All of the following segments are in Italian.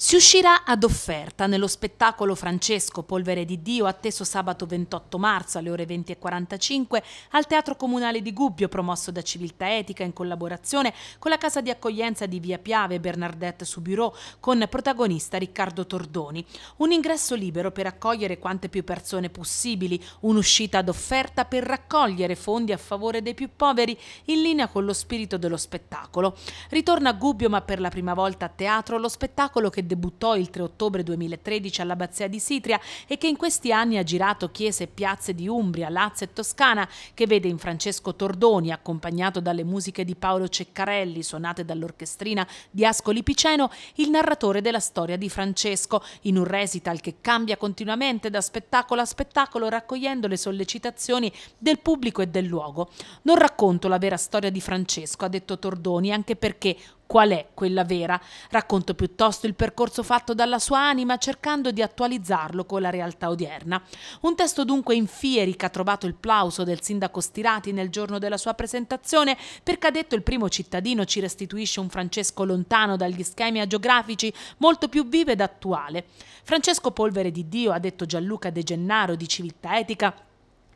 Si uscirà ad offerta nello spettacolo Francesco Polvere di Dio atteso sabato 28 marzo alle ore 20.45 al Teatro Comunale di Gubbio promosso da Civiltà Etica in collaborazione con la casa di accoglienza di Via Piave Bernardette Subirò con protagonista Riccardo Tordoni. Un ingresso libero per accogliere quante più persone possibili, un'uscita ad offerta per raccogliere fondi a favore dei più poveri in linea con lo spirito dello spettacolo. Ritorna a Gubbio ma per la prima volta a teatro lo spettacolo che debuttò il 3 ottobre 2013 all'Abbazia di Sitria e che in questi anni ha girato chiese e piazze di Umbria, Lazio e Toscana, che vede in Francesco Tordoni, accompagnato dalle musiche di Paolo Ceccarelli, suonate dall'orchestrina di Ascoli Piceno, il narratore della storia di Francesco, in un recital che cambia continuamente da spettacolo a spettacolo, raccogliendo le sollecitazioni del pubblico e del luogo. Non racconto la vera storia di Francesco, ha detto Tordoni, anche perché qual è quella vera. Racconto piuttosto il percorso fatto dalla sua anima cercando di attualizzarlo con la realtà odierna. Un testo dunque in fieri che ha trovato il plauso del sindaco Stirati nel giorno della sua presentazione, perché ha detto il primo cittadino ci restituisce un Francesco lontano dagli schemi agiografici, molto più vivo ed attuale. Francesco Polvere di Dio, ha detto Gianluca De Gennaro di Civiltà Etica,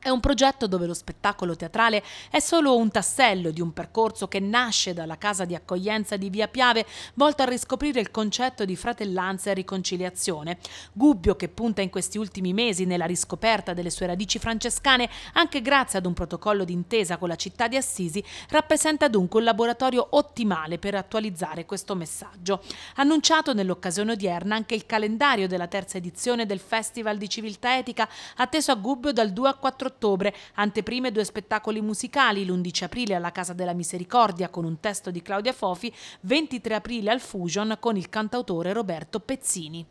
è un progetto dove lo spettacolo teatrale è solo un tassello di un percorso che nasce dalla casa di accoglienza di Via Piave, volto a riscoprire il concetto di fratellanza e riconciliazione. Gubbio che punta in questi ultimi mesi nella riscoperta delle sue radici francescane, anche grazie ad un protocollo d'intesa con la città di Assisi, rappresenta dunque un laboratorio ottimale per attualizzare questo messaggio. Annunciato nell'occasione odierna anche il calendario della terza edizione del Festival di Civiltà Etica, atteso a Gubbio dal 2 a 4 ottobre anteprime due spettacoli musicali, l'11 aprile alla Casa della Misericordia con un testo di Claudia Fofi, 23 aprile al Fusion con il cantautore Roberto Pezzini.